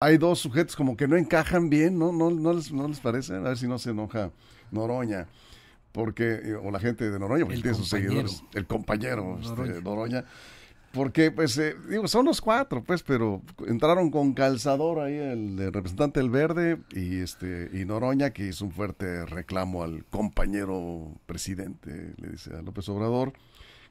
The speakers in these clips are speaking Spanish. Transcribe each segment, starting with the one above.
hay dos sujetos como que no encajan bien, ¿no? ¿No, les, parece? A ver si no se enoja Noroña. Porque, eh, o la gente de Noroña, porque tiene sus seguidores. El compañero este, Noroña. Noroña porque, pues, eh, digo, son los cuatro, pues, pero entraron con calzador ahí el, representante del Verde y este y Noroña, que hizo un fuerte reclamo al compañero presidente, le dice a López Obrador.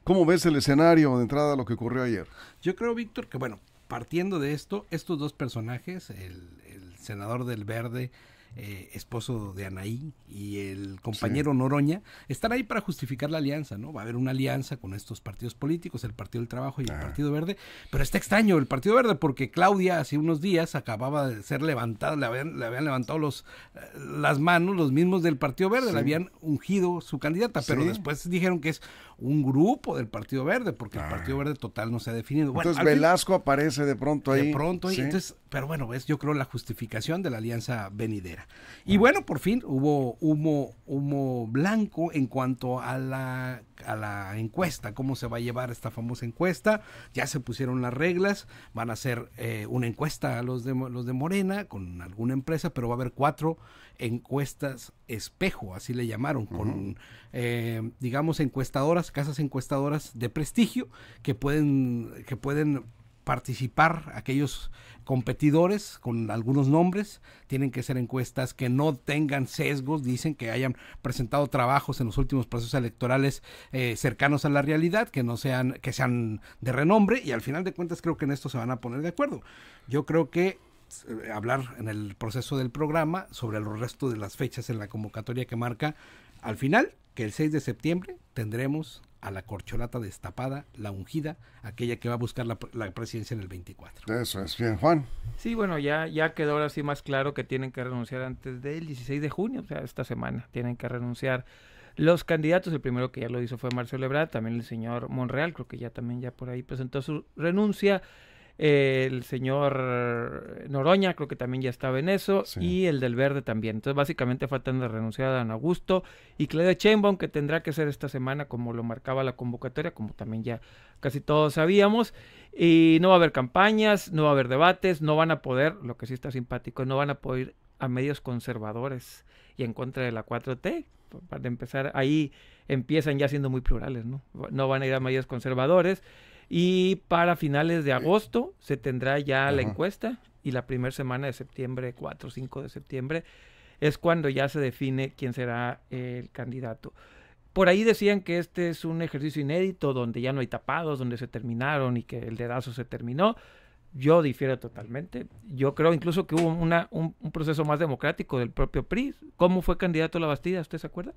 ¿Cómo ves el escenario de entrada a lo que ocurrió ayer? Yo creo, Víctor, que, bueno, partiendo de esto, estos dos personajes, el, el senador del verde eh, esposo de Anaí, y el compañero Noroña, están ahí para justificar la alianza, ¿no? Va a haber una alianza con estos partidos políticos, el Partido del Trabajo y el ah. Partido Verde, pero está extraño el Partido Verde porque Claudia hace unos días acababa de ser levantada, le habían, le habían levantado los, eh, las manos los mismos del Partido Verde, le habían ungido su candidata, pero después dijeron que es un grupo del Partido Verde, porque el ah. Partido Verde total no se ha definido. entonces Velasco aparece de pronto ahí. De pronto ahí, entonces, pero bueno, es yo creo la justificación de la alianza venidera. Y bueno, por fin hubo humo, humo blanco en cuanto a la, a la encuesta, cómo se va a llevar esta famosa encuesta. Ya se pusieron las reglas, van a hacer eh, una encuesta a los de, los de Morena con alguna empresa, pero va a haber cuatro encuestas espejo, así le llamaron, con, eh, digamos, encuestadoras, casas encuestadoras de prestigio que pueden, que pueden participar aquellos competidores con algunos nombres. Tienen que ser encuestas que no tengan sesgos, dicen que hayan presentado trabajos en los últimos procesos electorales eh, cercanos a la realidad, que no sean, que sean de renombre, y al final de cuentas creo que en esto se van a poner de acuerdo. Yo creo que eh, hablar en el proceso del programa sobre los resto de las fechas en la convocatoria que marca al final que el 6 de septiembre tendremos a la corcholata destapada, la ungida, aquella que va a buscar la, presidencia en el 24. Eso es bien, Juan. Sí, bueno, ya, ya quedó ahora sí más claro que tienen que renunciar antes del 16 de junio, o sea, esta semana tienen que renunciar los candidatos. El primero que ya lo hizo fue Marcelo Ebrard, también el señor Monreal, creo que ya también ya por ahí presentó su renuncia el señor Noroña creo que también ya estaba en eso, y el del Verde también. Entonces básicamente faltan de renunciar a Don Augusto y Claudia Sheinbaum, que tendrá que ser esta semana como lo marcaba la convocatoria, como también ya casi todos sabíamos. Y no va a haber campañas, no va a haber debates, no van a poder, lo que sí está simpático, no van a poder ir a medios conservadores y en contra de la 4T. Para empezar, ahí empiezan ya siendo muy plurales, ¿no? No van a ir a medios conservadores. Y para finales de agosto se tendrá ya la encuesta y la primera semana de septiembre, 4 o 5 de septiembre, es cuando ya se define quién será el candidato. Por ahí decían que este es un ejercicio inédito donde ya no hay tapados, donde se terminaron y que el dedazo se terminó. Yo difiero totalmente. Yo creo incluso que hubo una, un, proceso más democrático del propio PRI. ¿Cómo fue candidato a la Bastida? ¿Usted se acuerda?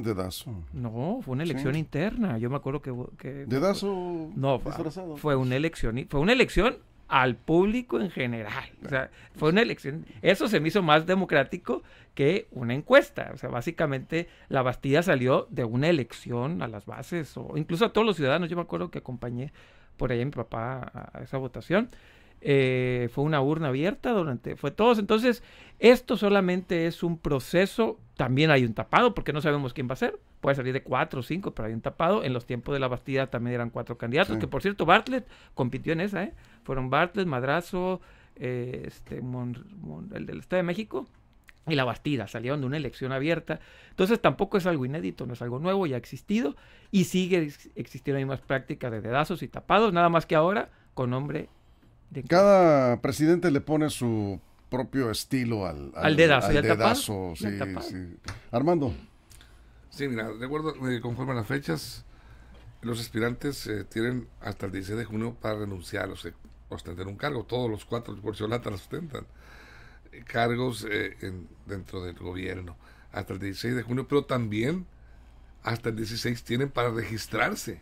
Dedazo. No, fue una elección interna. Yo me acuerdo que. que ¿Dedazo? No, fue, una elección. Fue una elección al público en general. O sea, fue una elección. Eso se me hizo más democrático que una encuesta. O sea, básicamente la bastida salió de una elección a las bases o incluso a todos los ciudadanos. Yo me acuerdo que acompañé por ahí a mi papá a esa votación. Eh, fue una urna abierta durante, fue todos. Entonces, esto solamente es un proceso, también hay un tapado, porque no sabemos quién va a ser, puede salir de cuatro o cinco, pero hay un tapado. En los tiempos de la Bastida también eran cuatro candidatos, que por cierto, Bartlett compitió en esa, ¿eh? Fueron Bartlett, Madrazo, eh, este, el del Estado de México. Y la Bastida salieron de una elección abierta. Entonces tampoco es algo inédito, no es algo nuevo, ya ha existido y sigue existiendo las más prácticas de dedazos y tapados, nada más que ahora con nombre cada presidente le pone su propio estilo al, al, al dedazo. Al Armando. Sí, mira, de acuerdo, eh, conforme a las fechas, los aspirantes eh, tienen hasta el 16 de junio para renunciar o sea, ostentar un cargo. Todos los cuatro porciolatas lo ostentan. Eh, cargos dentro del gobierno hasta el 16 de junio, pero también hasta el 16 tienen para registrarse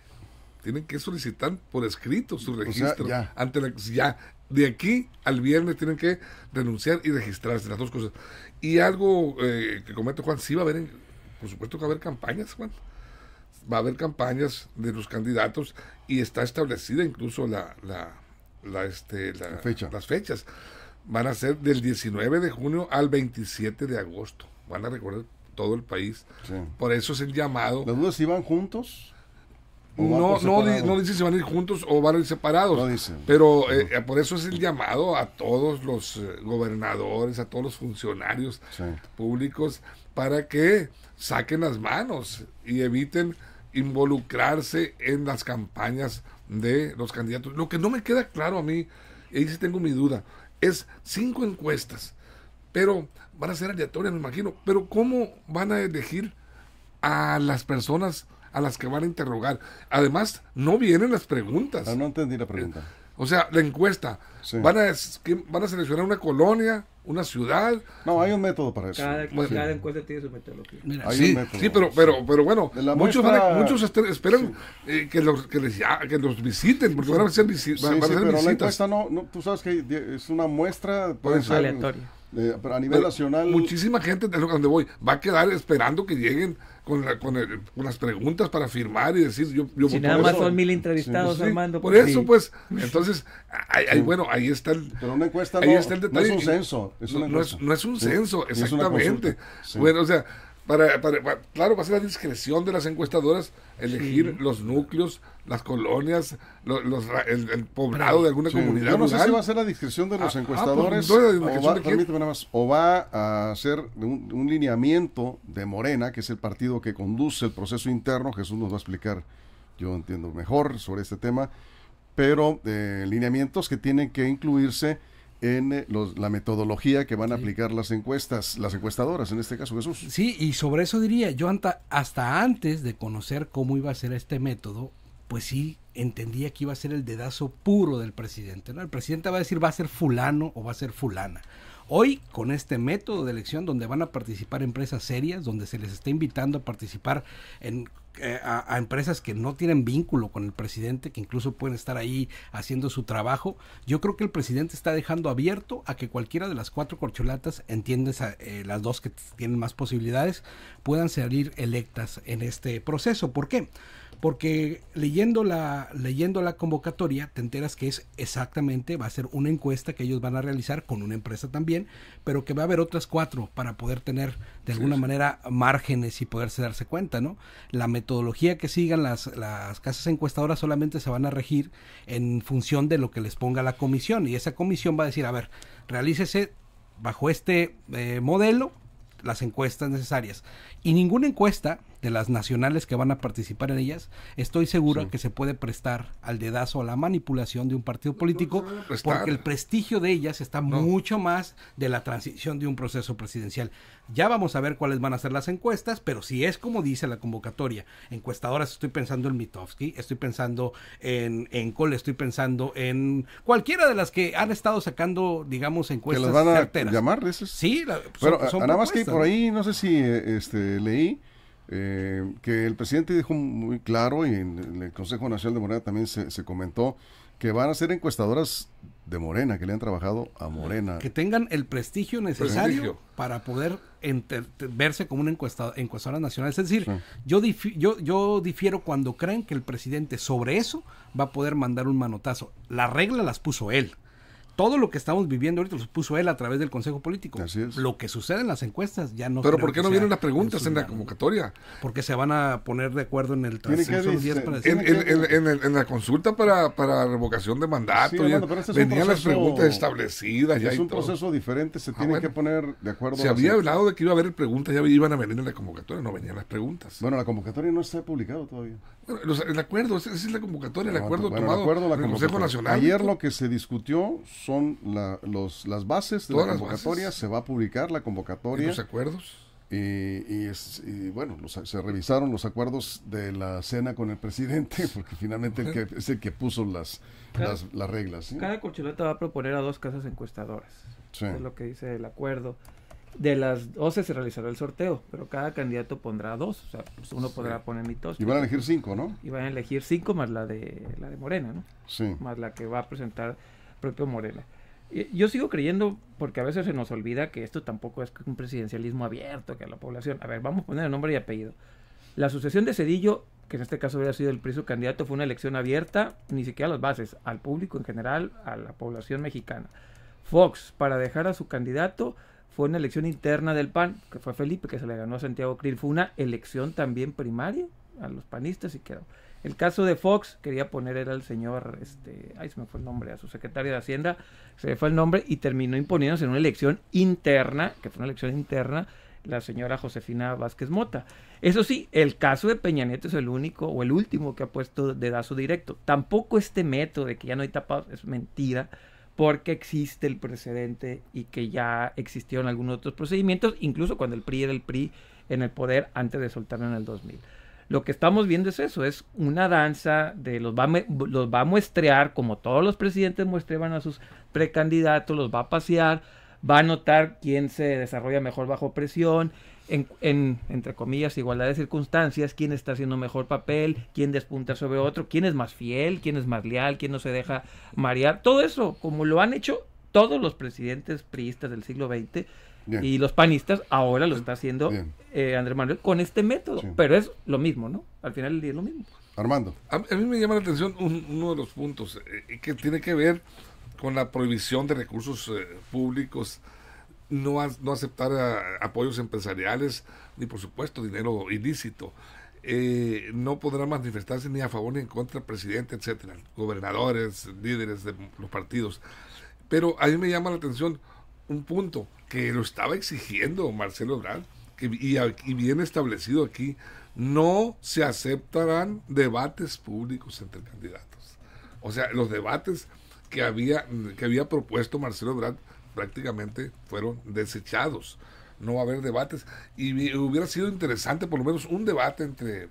tienen que solicitar por escrito su registro. ya. ya, de aquí al viernes tienen que renunciar y registrarse, las dos cosas. Y algo eh, que comento, Juan, sí va a haber, por supuesto que va a haber campañas, Juan. Va a haber campañas de los candidatos y está establecida incluso la, la, la, este, la Fecha. las fechas. Van a ser del 19 de junio al 27 de agosto. Van a recorrer todo el país. Por eso es el llamado. los dudas si van juntos? No, no, dice si van a ir juntos o van a ir separados. dice. Pero eh, eh, por eso es el llamado a todos los eh, gobernadores, a todos los funcionarios públicos, para que saquen las manos y eviten involucrarse en las campañas de los candidatos. Lo que no me queda claro a mí, y ahí sí tengo mi duda, es cinco encuestas, pero van a ser aleatorias, me imagino. Pero ¿cómo van a elegir a las personas a las que van a interrogar. Además, no vienen las preguntas. Ah, no entendí la pregunta. Eh, o sea, la encuesta. Van, a, van a seleccionar una colonia, una ciudad. No, hay un método para eso. Cada, encuesta tiene su metodología. hay un método, sí, pero, pero, pero bueno, muchos, van muchos esperan eh, que, los, que, les, ah, que los visiten, porque van a ser, visitas. pero la encuesta no, no, tú sabes que es una muestra, puede ser, aleatoria. Eh, pero a nivel nacional. Muchísima gente, de donde voy, va a quedar esperando que lleguen con, con, las preguntas para firmar y decir yo, yo si nada más son mil entrevistados Armando por, pues eso pues entonces hay, bueno ahí está el pero una encuesta ahí no, está el detalle no es un censo es una no, es, no, es, un censo exactamente bueno o sea claro, va a ser la discreción de las encuestadoras elegir los núcleos, las colonias, el, poblado de alguna comunidad. no sé si va a ser la discreción de los ah, ah, pues, encuestadores o, va, a ser un, lineamiento de Morena, que es el partido que conduce el proceso interno. Jesús nos va a explicar, yo entiendo mejor sobre este tema, pero eh, lineamientos que tienen que incluirse en eh, la metodología que van a aplicar las encuestas, las encuestadoras en este caso, Jesús. Sí, y sobre eso diría, yo hasta, hasta antes de conocer cómo iba a ser este método, pues sí entendía que iba a ser el dedazo puro del presidente. ¿no? El presidente va a decir va a ser fulano o va a ser fulana. Hoy, con este método de elección donde van a participar empresas serias, donde se les está invitando a participar eh, a, empresas que no tienen vínculo con el presidente, que incluso pueden estar ahí haciendo su trabajo, yo creo que el presidente está dejando abierto a que cualquiera de las cuatro corcholatas, entiendes eh, las dos que tienen más posibilidades, puedan salir electas en este proceso. ¿Por qué? porque leyendo la, leyendo la convocatoria te enteras que es exactamente, va a ser una encuesta que ellos van a realizar con una empresa también, pero que va a haber otras cuatro para poder tener de alguna manera márgenes y poderse darse cuenta, ¿no? La metodología que sigan las, las casas encuestadoras solamente se van a regir en función de lo que les ponga la comisión y esa comisión va a decir, a ver, realícese bajo este eh, modelo las encuestas necesarias. Y ninguna encuesta de las nacionales que van a participar en ellas, estoy seguro que se puede prestar al dedazo, a la manipulación de un partido político, porque el prestigio de ellas está mucho más de la transición de un proceso presidencial. Ya vamos a ver cuáles van a ser las encuestas, pero si es como dice la convocatoria, encuestadoras, estoy pensando en Mitofsky, estoy pensando en, en Cole, estoy pensando en cualquiera de las que han estado sacando, digamos, encuestas. ¿Que las van a llamar? Sí, pero, nada más que por ahí, no sé si eh, este, leí eh, que el presidente dijo muy claro y en el Consejo Nacional de Morena también se, comentó que van a ser encuestadoras de Morena, que le han trabajado a Morena. Que tengan el prestigio necesario para poder verse como una encuestadora, nacional. Es decir, yo, yo, yo difiero cuando creen que el presidente sobre eso va a poder mandar un manotazo. La regla las puso él todo lo que estamos viviendo ahorita lo puso él a través del Consejo Político. Así es. Lo que sucede en las encuestas ya no. Pero ¿por qué no vienen las preguntas en, la convocatoria? Porque se van a poner de acuerdo en el transcurso este, para en, la consulta para, para revocación de mandato. venían las preguntas establecidas. Es un proceso diferente, se ah, tiene que poner de acuerdo. Se había hablado de que iba a haber preguntas, ya iban a venir en la convocatoria, no venían las preguntas. Bueno, la convocatoria no está publicado todavía. el acuerdo, esa es la convocatoria, el acuerdo tomado el el Consejo Nacional. Ayer lo que se discutió son los, las bases de la convocatoria. Se va a publicar la convocatoria. ¿Y los acuerdos? Y, es, bueno, se revisaron los acuerdos de la cena con el presidente, porque finalmente que, es el que puso las, las, reglas. Cada corcholata va a proponer a dos casas encuestadoras. Es lo que dice el acuerdo. De las 12 se realizará el sorteo, pero cada candidato pondrá dos. O sea, pues uno podrá poner mitos. Y van a elegir cinco, ¿no? Y van a elegir cinco más la de, la de Morena, ¿no? Sí. Más la que va a presentar propio Morena. Yo sigo creyendo, porque a veces se nos olvida que esto tampoco es un presidencialismo abierto, que a la población. A ver, vamos a poner el nombre y apellido. La sucesión de Cedillo, que en este caso hubiera sido el preso candidato, fue una elección abierta, ni siquiera a las bases, al público en general, a la población mexicana. Fox, para dejar a su candidato, fue una elección interna del PAN, que fue Felipe, que se le ganó a Santiago Krill. Fue una elección también primaria a los panistas y quedó. El caso de Fox, quería poner era el señor, este, ay, se me fue el nombre, a su secretario de Hacienda, se me fue el nombre y terminó imponiéndose en una elección interna, que fue una elección interna, la señora Josefina Vázquez Mota. Eso sí, el caso de Peña Nieto es el único o el último que ha puesto dedazo directo. Tampoco este método de que ya no hay tapados es mentira, porque existe el precedente y que ya existieron algunos otros procedimientos, incluso cuando el PRI era el PRI en el poder antes de soltarlo en el 2000. Lo que estamos viendo es eso, es una danza de los va, los va a muestrear, como todos los presidentes muestreban a sus precandidatos, los va a pasear, va a notar quién se desarrolla mejor bajo presión, en, en, entre comillas, igualdad de circunstancias, quién está haciendo mejor papel, quién despunta sobre otro, quién es más fiel, quién es más leal, quién no se deja marear. Todo eso, como lo han hecho todos los presidentes priistas del siglo XX, y los panistas ahora lo está haciendo eh, Andrés Manuel con este método, pero es lo mismo, ¿no? Al final del día es lo mismo. Armando. A, mí me llama la atención uno de los puntos eh, que tiene que ver con la prohibición de recursos eh, públicos, no, no aceptar apoyos empresariales, ni por supuesto dinero ilícito. no podrá manifestarse ni a favor ni en contra del presidente, etcétera, gobernadores, líderes de los partidos. Pero a mí me llama la atención un punto que lo estaba exigiendo Marcelo Ebrard y, bien establecido aquí, no se aceptarán debates públicos entre candidatos. O sea, los debates que había, que había propuesto Marcelo Ebrard prácticamente fueron desechados. No va a haber debates. Y hubiera sido interesante por lo menos un debate entre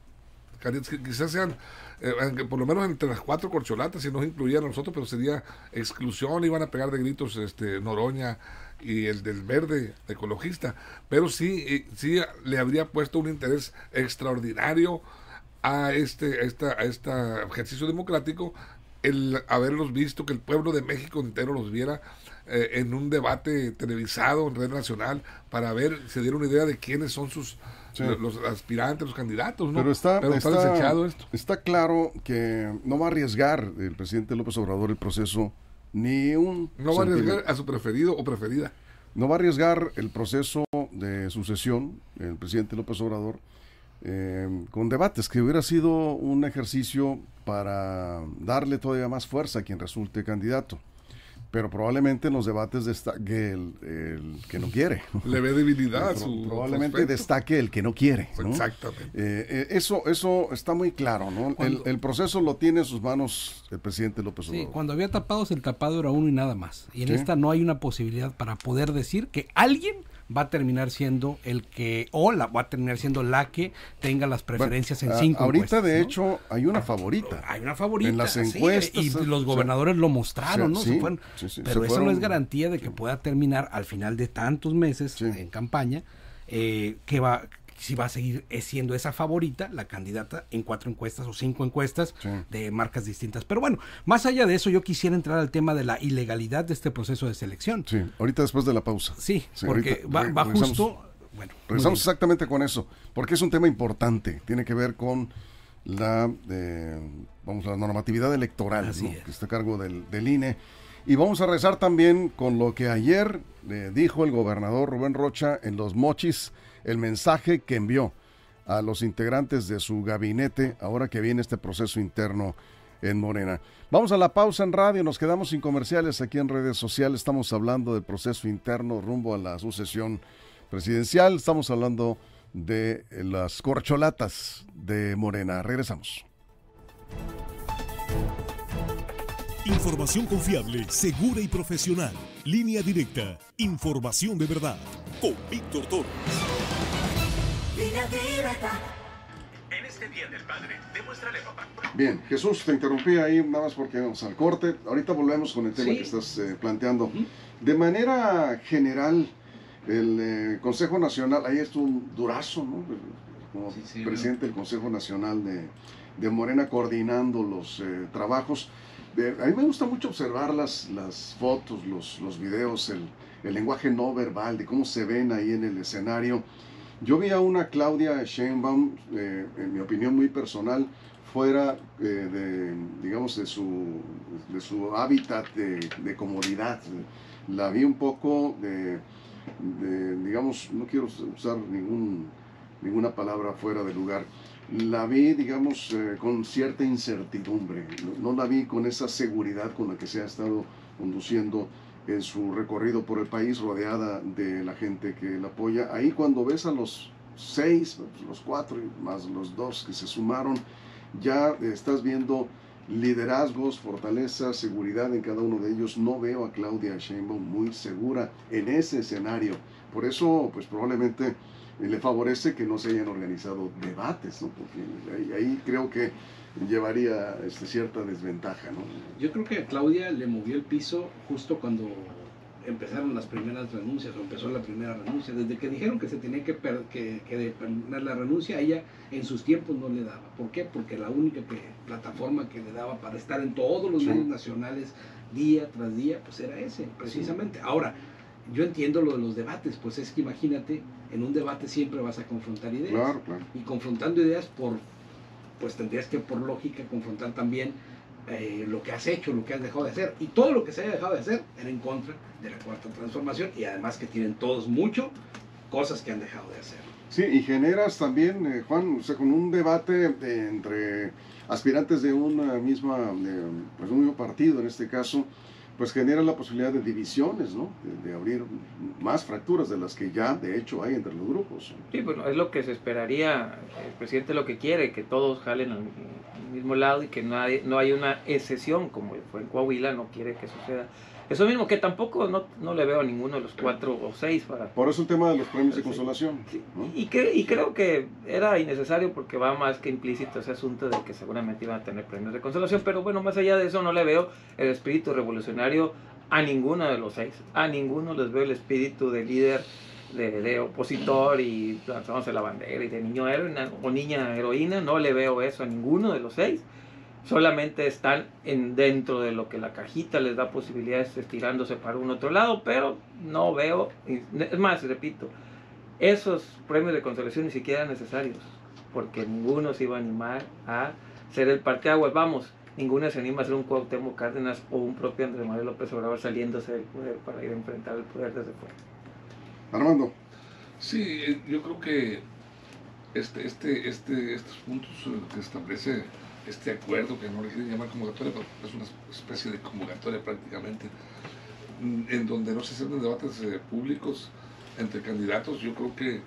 candidatos que quizás sean eh, por lo menos entre las cuatro corcholatas, si nos incluían a nosotros, pero sería exclusión, iban a pegar de gritos este Noroña y el del verde ecologista, pero sí, sí le habría puesto un interés extraordinario a este, esta, a este ejercicio democrático el haberlos visto, que el pueblo de México entero los viera eh, en un debate televisado en red nacional para ver, se dieron una idea de quiénes son sus los, aspirantes, los candidatos, ¿no? Pero está, está, esto. está claro que no va a arriesgar el presidente López Obrador el proceso ni un... No va a arriesgar a su preferido o preferida. No va a arriesgar el proceso de sucesión, el presidente López Obrador, eh, con debates, que hubiera sido un ejercicio para darle todavía más fuerza a quien resulte candidato pero probablemente en los debates destaque el, que no quiere. Le ve debilidad. su probablemente destaque el que no quiere. Exactamente. Eh, eh, eso, eso está muy claro, ¿no? el, proceso lo tiene en sus manos el presidente López Obrador. cuando había tapados el tapado era uno y nada más. Y en esta no hay una posibilidad para poder decir que alguien va a terminar siendo el que, o la, va a terminar siendo la que tenga las preferencias en cinco Ahorita, de hecho, hay una favorita. Hay una favorita. En las encuestas. y los gobernadores lo mostraron, ¿no? pero eso no es garantía de que pueda terminar al final de tantos meses en campaña. Eh, que va si va a seguir siendo esa favorita, la candidata en cuatro encuestas o cinco encuestas de marcas distintas. Pero bueno, más allá de eso, yo quisiera entrar al tema de la ilegalidad de este proceso de selección. Sí, ahorita después de la pausa. Sí, porque va, justo... Bueno, regresamos exactamente con eso, porque es un tema importante, tiene que ver con la, eh, vamos, la normatividad electoral, ¿no? que está a cargo del, INE. Y vamos a rezar también con lo que ayer eh, dijo el gobernador Rubén Rocha en Los Mochis, el mensaje que envió a los integrantes de su gabinete ahora que viene este proceso interno en Morena. Vamos a la pausa en radio, nos quedamos sin comerciales aquí en redes sociales, estamos hablando del proceso interno rumbo a la sucesión presidencial, estamos hablando de las corcholatas de Morena. Regresamos. Información confiable, segura y profesional. Línea directa. Información de verdad. Con Víctor Torres. En este día del Padre, demuéstrale papá. Bien, Jesús, te interrumpí ahí nada más porque vamos al corte. Ahorita volvemos con el tema que estás eh, planteando. De manera general, el eh, Consejo Nacional, ahí es un durazo, ¿no? Pues, como presidente del Consejo Nacional de, Morena coordinando los eh, trabajos a mí me gusta mucho observar las, las fotos, los, videos, el, lenguaje no verbal, de cómo se ven ahí en el escenario. Yo vi a una Claudia Sheinbaum, eh, en mi opinión muy personal, fuera eh, de, digamos, de su, de su hábitat de, comodidad. La vi un poco de, digamos, no quiero usar ninguna palabra fuera de lugar la vi, digamos, eh, con cierta incertidumbre. No, no, la vi con esa seguridad con la que se ha estado conduciendo en su recorrido por el país, rodeada de la gente que la apoya. Ahí cuando ves a los seis, pues, los cuatro, más los dos que se sumaron, ya estás viendo liderazgos, fortaleza, seguridad en cada uno de ellos. No veo a Claudia Sheinbaum muy segura en ese escenario. Por eso, pues probablemente le favorece que no se hayan organizado debates, ¿no? Porque ahí, creo que llevaría este, cierta desventaja, ¿no? Yo creo que a Claudia le movió el piso justo cuando empezaron las primeras renuncias, o empezó la primera renuncia. Desde que dijeron que se tenía que, terminar que, la renuncia, ella en sus tiempos no le daba. ¿Por qué? Porque la única plataforma que le daba para estar en todos los medios nacionales día tras día, pues era ese, precisamente. Ahora, yo entiendo lo de los debates, pues es que imagínate en un debate siempre vas a confrontar ideas. Y confrontando ideas, por, pues tendrías que por lógica confrontar también eh, lo que has hecho, lo que has dejado de hacer. Y todo lo que se haya dejado de hacer era en contra de la cuarta transformación y además que tienen todos mucho cosas que han dejado de hacer. Sí, y generas también, eh, Juan, o sea, con un debate eh, entre aspirantes de una misma, pues, un mismo partido en este caso, pues genera la posibilidad de divisiones, ¿no? De, abrir más fracturas de las que ya de hecho hay entre los grupos. Sí, bueno, es lo que se esperaría, el presidente lo que quiere, que todos jalen al, mismo lado y que no hay, una excesión como fue en Coahuila, no quiere que suceda. Eso mismo que tampoco no, le veo a ninguno de los cuatro o seis para... Por eso el tema de los premios de consolación. Y, que, y creo que era innecesario porque va más que implícito ese asunto de que seguramente iban a tener premios de consolación, pero bueno, más allá de eso no le veo el espíritu revolucionario a ninguno de los seis. A ninguno les veo el espíritu de líder, de, de opositor y lanzándose la bandera y de niño héroe o niña heroína. No le veo eso a ninguno de los seis solamente están en dentro de lo que la cajita les da posibilidades estirándose para un otro lado, pero no veo, es más, repito, esos premios de consolación ni siquiera necesarios, porque ninguno se iba a animar a ser el parteaguas, vamos, ninguno se anima a ser un Cuauhtémoc Cárdenas o un propio Andrés Manuel López Obrador saliéndose del poder para ir a enfrentar el poder desde fuera. Armando. Sí, eh, yo creo que este, este, este, estos puntos eh, que establece este acuerdo, que no le quieren llamar convocatoria, pero es una especie de convocatoria prácticamente, mm, en donde no se hacen debates eh, públicos entre candidatos, yo creo que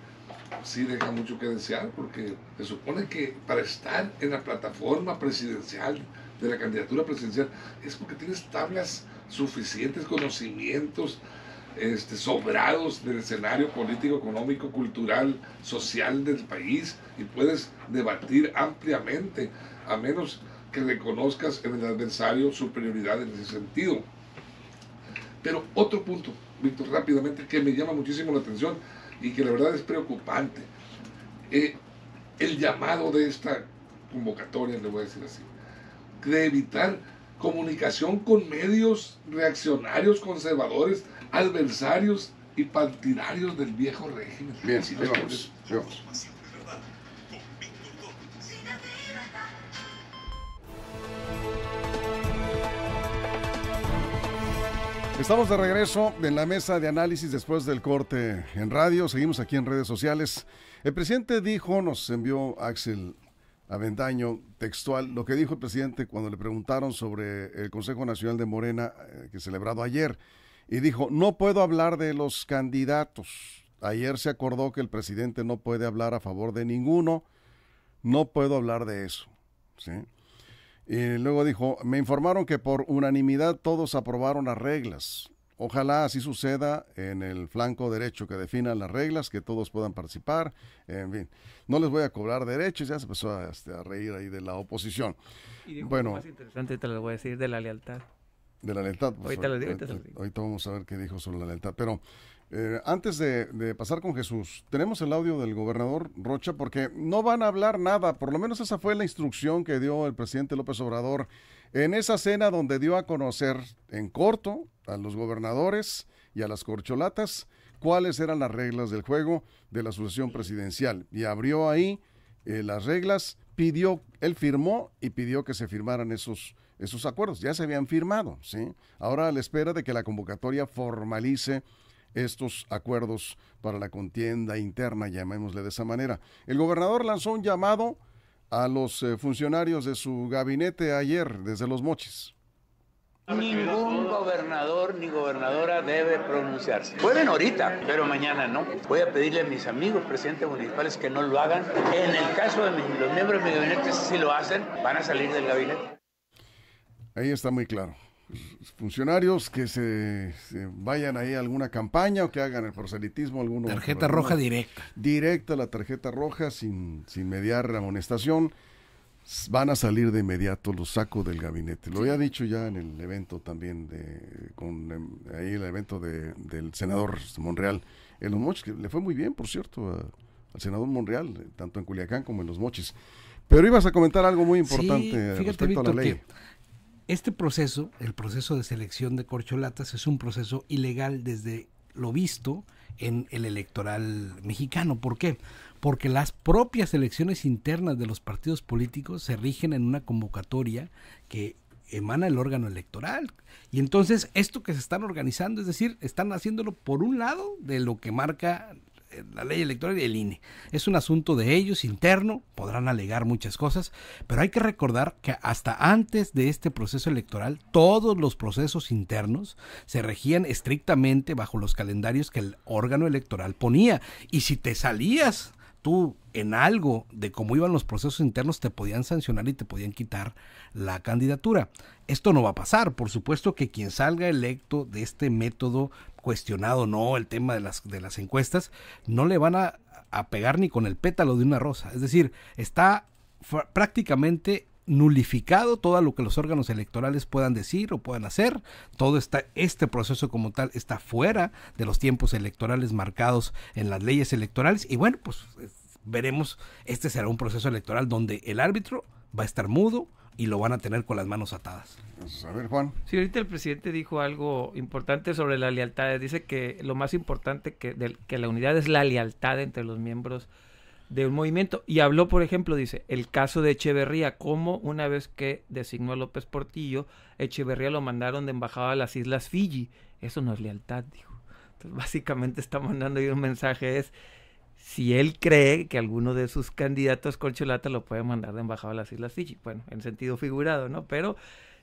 sí deja mucho que desear, porque se supone que para estar en la plataforma presidencial, de la candidatura presidencial, es porque tienes tablas suficientes, conocimientos este, sobrados del escenario político, económico, cultural, social del país y puedes debatir ampliamente a menos que reconozcas en el adversario superioridad en ese sentido. Pero otro punto, Víctor, rápidamente, que me llama muchísimo la atención y que la verdad es preocupante. Eh, el llamado de esta convocatoria, le voy a decir así, de evitar comunicación con medios reaccionarios, conservadores, adversarios y partidarios del viejo régimen. Bien, Estamos de regreso en la mesa de análisis después del corte en radio, seguimos aquí en redes sociales. El presidente dijo, nos envió Axel Avendaño textual, lo que dijo el presidente cuando le preguntaron sobre el Consejo Nacional de Morena eh, que celebrado ayer, y dijo, no puedo hablar de los candidatos. Ayer se acordó que el presidente no puede hablar a favor de ninguno, no puedo hablar de eso. ¿sí? Y luego dijo, me informaron que por unanimidad todos aprobaron las reglas. Ojalá así suceda en el flanco derecho, que definan las reglas, que todos puedan participar. En fin, no les voy a cobrar derechos, ya se empezó este, a, reír ahí de la oposición. Y bueno, más interesante te lo voy a decir de la lealtad. De la lealtad. Pues, ahorita, ahorita, ahorita, vamos a ver qué dijo sobre la lealtad. Pero eh, antes de, pasar con Jesús, tenemos el audio del gobernador Rocha porque no van a hablar nada, por lo menos esa fue la instrucción que dio el presidente López Obrador en esa cena donde dio a conocer en corto a los gobernadores y a las corcholatas cuáles eran las reglas del juego de la sucesión presidencial. Y abrió ahí eh, las reglas, pidió, él firmó y pidió que se firmaran esos, esos acuerdos. Ya se habían firmado, ¿sí? Ahora a la espera de que la convocatoria formalice estos acuerdos para la contienda interna, llamémosle de esa manera. El gobernador lanzó un llamado a los eh, funcionarios de su gabinete ayer desde Los Mochis. Ningún gobernador ni gobernadora debe pronunciarse. Pueden ahorita, pero mañana no. Voy a pedirle a mis amigos presidentes municipales que no lo hagan. En el caso de los miembros de mi gabinete, si lo hacen, van a salir del gabinete. Ahí está muy claro funcionarios que se, vayan ahí a alguna campaña o que hagan el proselitismo alguno tarjeta roja directa directa la tarjeta roja sin sin mediar amonestación van a salir de inmediato los saco del gabinete lo había dicho ya en el evento también de con em, ahí el evento de, del senador Monreal en los mochis que le fue muy bien por cierto al senador Monreal tanto en Culiacán como en los mochis pero ibas a comentar algo muy importante respecto a la ley este proceso, el proceso de selección de corcholatas, es un proceso ilegal desde lo visto en el electoral mexicano. ¿Por qué? Porque las propias elecciones internas de los partidos políticos se rigen en una convocatoria que emana el órgano electoral. Y entonces esto que se están organizando, es decir, están haciéndolo por un lado de lo que marca la ley electoral y el INE. Es un asunto de ellos, interno, podrán alegar muchas cosas, pero hay que recordar que hasta antes de este proceso electoral, todos los procesos internos se regían estrictamente bajo los calendarios que el órgano electoral ponía. Y si te salías tú en algo de cómo iban los procesos internos, te podían sancionar y te podían quitar la candidatura. Esto no va a pasar. Por supuesto que quien salga electo de este método cuestionado o no el tema de las, de las encuestas, no le van a, pegar ni con el pétalo de una rosa. Es decir, está prácticamente nulificado todo lo que los órganos electorales puedan decir o puedan hacer. Todo está, este proceso como tal está fuera de los tiempos electorales marcados en las leyes electorales. Y bueno, pues veremos, este será un proceso electoral donde el árbitro va a estar mudo y lo van a tener con las manos atadas. Pues, a ver, Juan. Sí, ahorita el presidente dijo algo importante sobre la lealtad. Dice que lo más importante que, la unidad es la lealtad entre los miembros de un movimiento. Y habló, por ejemplo, dice, el caso de Echeverría, cómo una vez que designó a López Portillo, Echeverría lo mandaron de embajada a las Islas Fiji. Eso no es lealtad, dijo. Entonces, básicamente está mandando ahí un mensaje, es si él cree que alguno de sus candidatos corcholata lo puede mandar de embajada a las Islas Fiji. Bueno, en sentido figurado, ¿no? Pero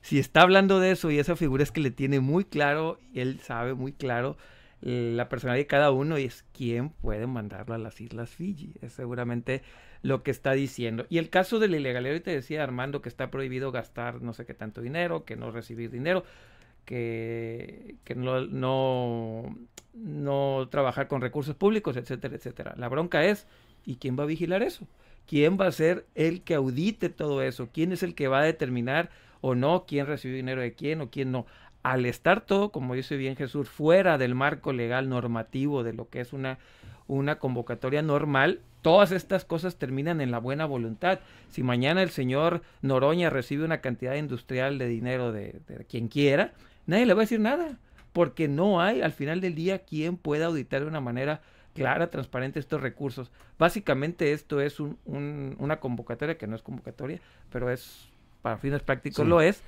si está hablando de eso y esa figura es que le tiene muy claro, él sabe muy claro la personalidad de cada uno y es quién puede mandarlo a las Islas Fiji. Es seguramente lo que está diciendo. Y el caso del ilegalero ilegalidad, te decía Armando que está prohibido gastar no sé qué tanto dinero, que no recibir dinero que, no, no, trabajar con recursos públicos, etcétera, etcétera. La bronca es, ¿y quién va a vigilar eso? ¿Quién va a ser el que audite todo eso? ¿Quién es el que va a determinar o no quién recibió dinero de quién o quién no? Al estar todo, como dice bien Jesús, fuera del marco legal normativo de lo que es una, una convocatoria normal, todas estas cosas terminan en la buena voluntad. Si mañana el señor Noroña recibe una cantidad industrial de dinero de quien quiera, nadie le va a decir nada, porque no hay al final del día quien pueda auditar de una manera clara, transparente estos recursos. Básicamente esto es un, una convocatoria, que no es convocatoria, pero es, para fines prácticos lo es,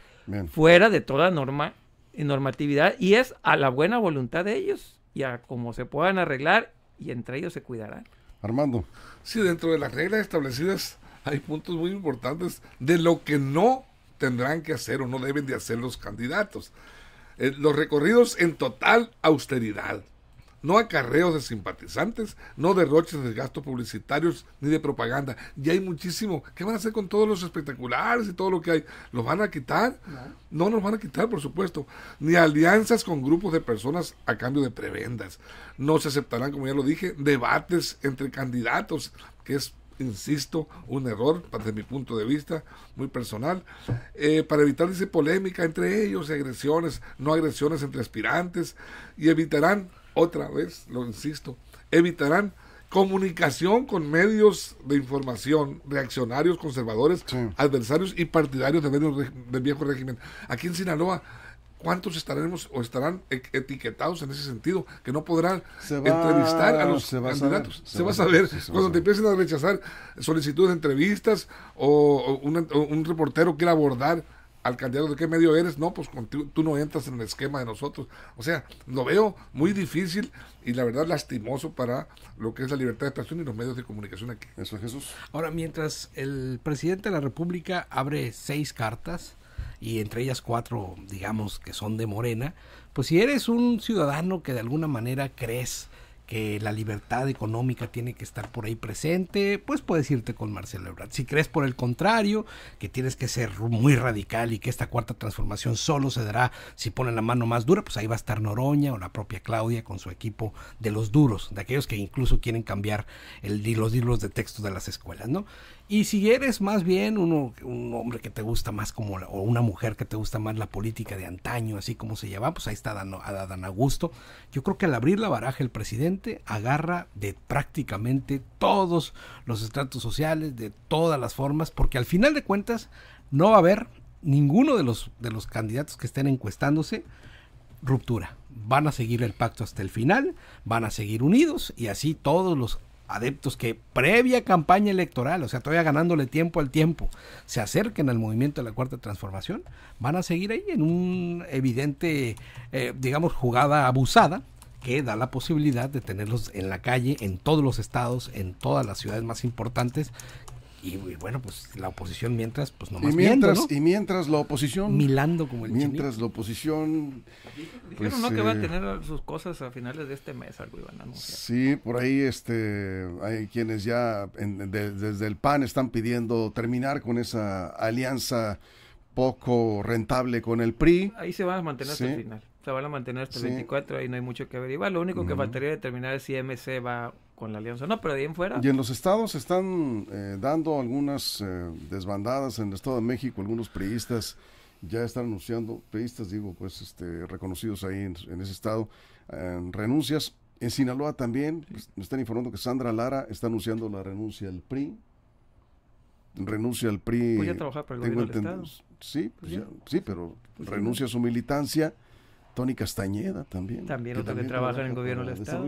fuera de toda norma y normatividad y es a la buena voluntad de ellos y a cómo se puedan arreglar y entre ellos se cuidarán. Armando. Sí, dentro de las reglas establecidas hay puntos muy importantes de lo que no tendrán que hacer o no deben de hacer los candidatos. Eh, los recorridos en total austeridad. No acarreos de simpatizantes, no derroches de gastos publicitarios ni de propaganda. Ya hay muchísimo. ¿Qué van a hacer con todos los espectaculares y todo lo que hay? ¿Los van a quitar? No, no los van a quitar, por supuesto. Ni alianzas con grupos de personas a cambio de prebendas. No se aceptarán, como ya lo dije, debates entre candidatos, que es insisto, un error desde mi punto de vista muy personal, eh, para evitar, dice, polémica entre ellos, agresiones, no agresiones entre aspirantes, y evitarán, otra vez, lo insisto, evitarán comunicación con medios de información, reaccionarios, conservadores, adversarios y partidarios del viejo régimen. Aquí en Sinaloa ¿Cuántos estaremos o estarán e-, etiquetados en ese sentido? Que no podrán entrevistar a los candidatos. se, va a saber. Cuando te empiecen a rechazar solicitudes de entrevistas o, un reportero quiera abordar al candidato de qué medio eres, no, pues tú no entras en el esquema de nosotros. O sea, lo veo muy difícil y la verdad lastimoso para lo que es la libertad de expresión y los medios de comunicación aquí. Eso es Jesús. Ahora, mientras el presidente de la República abre seis cartas, y entre ellas cuatro, digamos, que son de Morena, pues si eres un ciudadano que de alguna manera crees que la libertad económica tiene que estar por ahí presente, pues puedes irte con Marcelo Ebrard. Si crees por el contrario, que tienes que ser muy radical y que esta cuarta transformación solo se dará si ponen la mano más dura, pues ahí va a estar Noroña o la propia Claudia con su equipo de los duros, de aquellos que incluso quieren cambiar el, los libros de texto de las escuelas, ¿no? Y si eres más bien uno, un hombre que te gusta más como o una mujer que te gusta más la política de antaño, así como se llama, pues ahí está Dan, Dan Augusto. Yo creo que al abrir la baraja el presidente agarra de prácticamente todos los estratos sociales, de todas las formas, porque al final de cuentas no va a haber ninguno de los, de los candidatos que estén encuestándose ruptura. Van a seguir el pacto hasta el final, van a seguir unidos y así todos los adeptos que previa campaña electoral, o sea, todavía ganándole tiempo al tiempo, se acerquen al movimiento de la cuarta transformación, van a seguir ahí en un evidente, eh, digamos, jugada abusada que da la posibilidad de tenerlos en la calle, en todos los estados, en todas las ciudades más importantes, y, bueno, pues la oposición mientras, pues nomás y mientras, Y mientras la oposición... Milando como el Mientras la oposición... ¿no? Pues, que va a eh, tener sus cosas a finales de este mes, algo iban a anunciar. Sí, por ahí este, hay quienes ya desde el PAN están pidiendo terminar con esa alianza poco rentable con el PRI. Ahí se van a mantener hasta el final. Se van a mantener hasta el 24, ahí no hay mucho que averiguar. Lo único que faltaría determinar es si MC va en la alianza. No, pero bien fuera. Y en los estados están eh, dando algunas eh, desbandadas en el Estado de México, algunos priistas ya están anunciando, priistas digo, pues este, reconocidos ahí en, ese estado, renuncias. En Sinaloa también, pues, me están informando que Sandra Lara está anunciando la renuncia al PRI. Renuncia al PRI. Voy pues a trabajar para el gobierno del estado. Sí, pues sí, pero renuncia a su militancia. Tony Castañeda también. También otro que, trabaja, en el gobierno del Estado.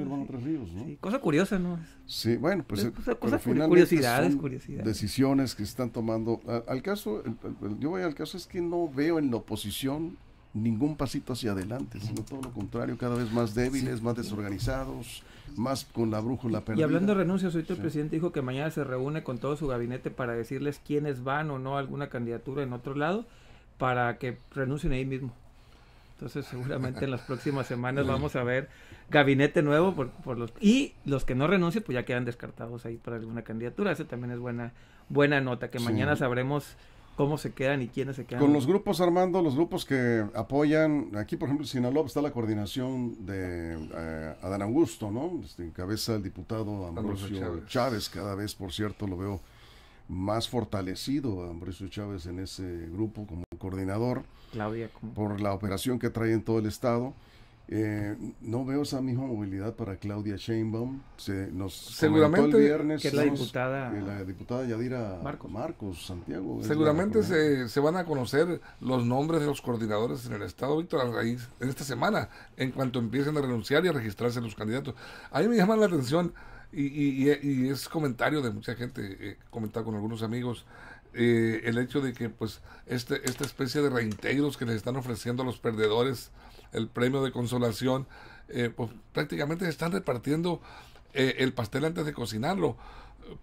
cosa curiosa, ¿no? Sí, bueno, pues. Eh, curiosidades, curiosidades. Decisiones que se están tomando. Al, caso, yo voy al caso, es que no veo en la oposición ningún pasito hacia adelante, sino todo lo contrario, cada vez más débiles, más desorganizados, más con la brújula perdida. Y hablando de renuncias, hoy el presidente dijo que mañana se reúne con todo su gabinete para decirles quiénes van o no a alguna candidatura en otro lado para que renuncien ahí mismo. Entonces seguramente en las próximas semanas vamos a ver gabinete nuevo por, por, los y los que no renuncien pues ya quedan descartados ahí para alguna candidatura. Esa también es buena buena nota que mañana sabremos cómo se quedan y quiénes se quedan. Con los grupos Armando, los grupos que apoyan aquí por ejemplo en Sinaloa está la coordinación de eh, Adán Augusto, ¿no? Este, cabeza el diputado Ambrosio, Chávez. Cada vez por cierto lo veo más fortalecido Ambrosio Chávez en ese grupo como coordinador. Claudia. Por la operación que trae en todo el estado. Eh, no veo esa misma movilidad para Claudia Sheinbaum. nos Seguramente la la diputada Yadira Marcos, Santiago. Seguramente se, van a conocer los nombres de los coordinadores en el Estado, Víctor, en esta semana, en cuanto empiecen a renunciar y a registrarse los candidatos. ahí me llama la atención, y, y, es comentario de mucha gente, eh, he comentado con algunos amigos, eh, el hecho de que pues este, esta especie de reintegros que les están ofreciendo a los perdedores el premio de consolación, eh, pues prácticamente están repartiendo eh, el pastel antes de cocinarlo,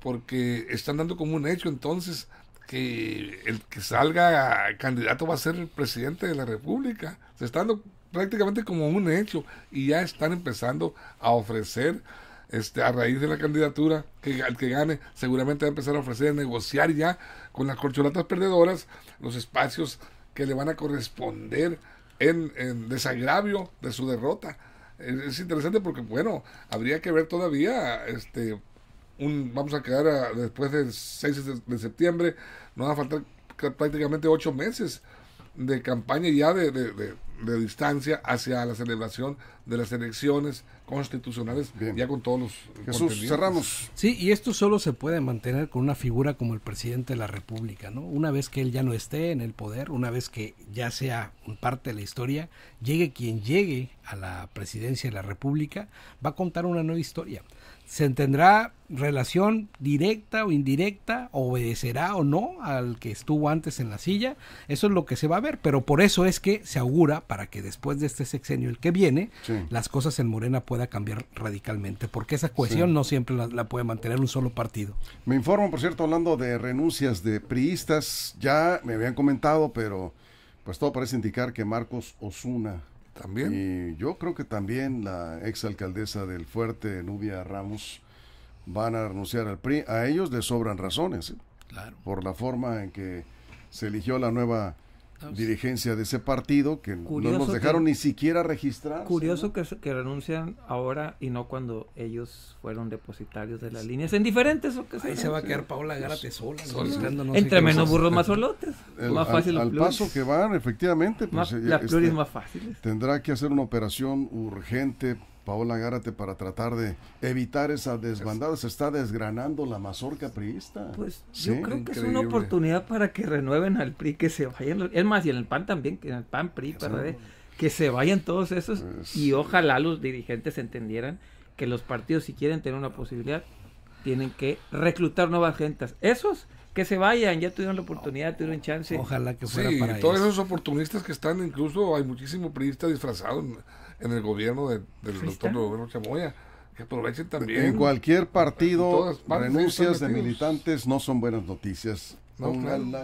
porque están dando como un hecho entonces que el que salga candidato va a ser el presidente de la República. Se está dando prácticamente como un hecho y ya están empezando a ofrecer este, a raíz de la candidatura, que el que gane seguramente va a empezar a ofrecer, a negociar ya con las corcholatas perdedoras los espacios que le van a corresponder en, desagravio de su derrota. Es, interesante porque, bueno, habría que ver todavía, este, un, vamos a quedar después del 6 de, septiembre, nos va a faltar prácticamente ocho meses de campaña ya de de distancia hacia la celebración de las elecciones constitucionales, ya con todos los... Jesús, cerramos. Sí, y esto solo se puede mantener con una figura como el presidente de la República, ¿no? Una vez que él ya no esté en el poder, una vez que ya sea parte de la historia, llegue quien llegue a la presidencia de la República, va a contar una nueva historia se tendrá relación directa o indirecta, obedecerá o no al que estuvo antes en la silla, eso es lo que se va a ver, pero por eso es que se augura para que después de este sexenio el que viene, las cosas en Morena pueda cambiar radicalmente, porque esa cohesión no siempre la, la, puede mantener un solo partido. Me informo, por cierto, hablando de renuncias de priistas, ya me habían comentado, pero pues todo parece indicar que Marcos Osuna también. Y yo creo que también la exalcaldesa del Fuerte, Nubia Ramos, van a renunciar al PRI. A ellos les sobran razones. ¿eh? Claro. Por la forma en que se eligió la nueva dirigencia de ese partido que no nos dejaron ni siquiera registrar. Curioso que, que, renuncian ahora y no cuando ellos fueron depositarios de las líneas en diferentes Ahí se va a quedar Paola Gárate sola. Entre menos burros más solotes. más fácil al, paso que van, efectivamente. Pues, más, eh, este, más fácil Tendrá que hacer una operación urgente Paola Gárate para tratar de evitar esa desbandada. Se está desgranando la mazorca priista. Pues yo creo que es una oportunidad para que renueven al PRI, que se vayan. Es más, y en el PAN también, que en el PAN PRI, ver que se vayan todos esos y ojalá los dirigentes entendieran que los partidos, si quieren tener una posibilidad, tienen que reclutar nuevas gentes. Esos que se vayan, ya tuvieron la oportunidad, tuvieron chance. Ojalá que fuera sí, para todos esos oportunistas que están, incluso hay muchísimos priistas disfrazados en el gobierno de, del doctor Roberto Chamoya. Que aprovechen también. En cualquier partido, renuncias de militantes no son buenas noticias. No,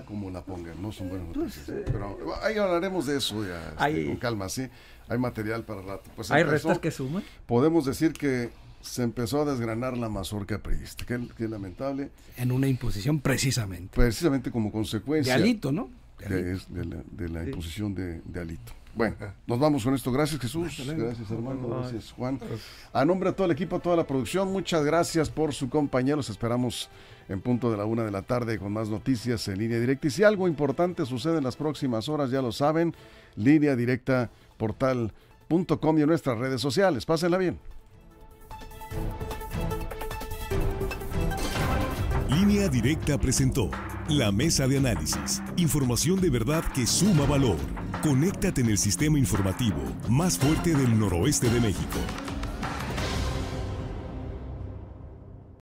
como la pongan, no son buenas pues, noticias. Eh, pero ahí hablaremos de eso ya, este, con calma, sí. Hay material para rato. Pues hay restos restas que suman. Podemos decir que se empezó a desgranar la mazorca priista, que, lamentable. En una imposición, precisamente. Precisamente como consecuencia. De Alito, ¿no? De, la, de la imposición de Alito. Bueno, ah. nos vamos con esto. Gracias Jesús, gracias hermano, gracias Juan. A nombre de todo el equipo, toda la producción, muchas gracias por su compañía. Los esperamos en punto de la una de la tarde con más noticias en línea directa. Y si algo importante sucede en las próximas horas, ya lo saben, línea directa portal.com y en nuestras redes sociales. Pásenla bien. Línea directa presentó la mesa de análisis. Información de verdad que suma valor. Conéctate en el sistema informativo más fuerte del noroeste de México.